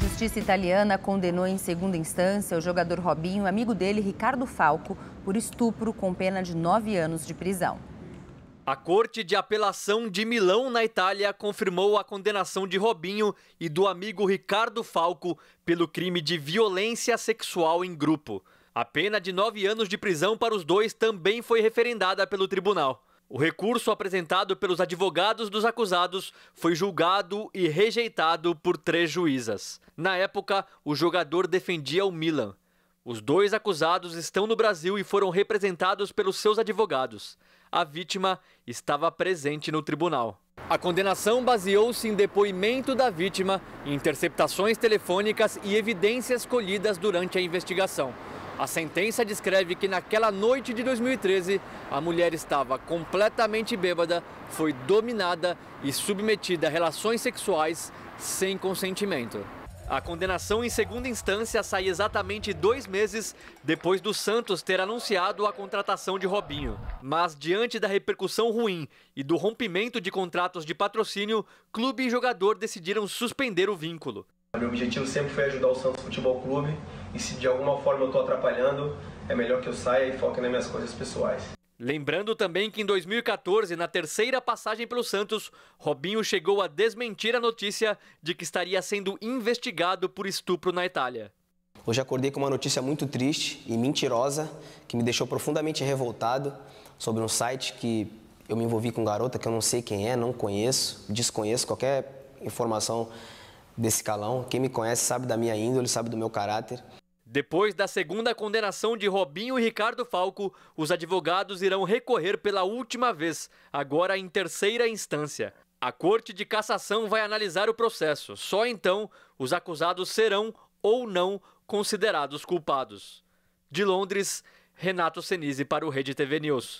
justiça italiana condenou em segunda instância o jogador Robinho, amigo dele Ricardo Falco, por estupro com pena de nove anos de prisão. A Corte de Apelação de Milão, na Itália, confirmou a condenação de Robinho e do amigo Ricardo Falco pelo crime de violência sexual em grupo. A pena de nove anos de prisão para os dois também foi referendada pelo tribunal. O recurso apresentado pelos advogados dos acusados foi julgado e rejeitado por três juízas. Na época, o jogador defendia o Milan. Os dois acusados estão no Brasil e foram representados pelos seus advogados. A vítima estava presente no tribunal. A condenação baseou-se em depoimento da vítima, interceptações telefônicas e evidências colhidas durante a investigação. A sentença descreve que naquela noite de 2013, a mulher estava completamente bêbada, foi dominada e submetida a relações sexuais sem consentimento. A condenação em segunda instância sai exatamente dois meses depois do Santos ter anunciado a contratação de Robinho. Mas, diante da repercussão ruim e do rompimento de contratos de patrocínio, clube e jogador decidiram suspender o vínculo. Meu objetivo sempre foi ajudar o Santos Futebol Clube e se de alguma forma eu estou atrapalhando, é melhor que eu saia e foque nas minhas coisas pessoais. Lembrando também que em 2014, na terceira passagem pelo Santos, Robinho chegou a desmentir a notícia de que estaria sendo investigado por estupro na Itália. Hoje acordei com uma notícia muito triste e mentirosa que me deixou profundamente revoltado sobre um site que eu me envolvi com garota que eu não sei quem é, não conheço, desconheço qualquer informação desse calão. Quem me conhece sabe da minha índole, sabe do meu caráter. Depois da segunda condenação de Robinho e Ricardo Falco, os advogados irão recorrer pela última vez, agora em terceira instância. A Corte de Cassação vai analisar o processo. Só então os acusados serão ou não considerados culpados. De Londres, Renato Senise para o Rede TV News.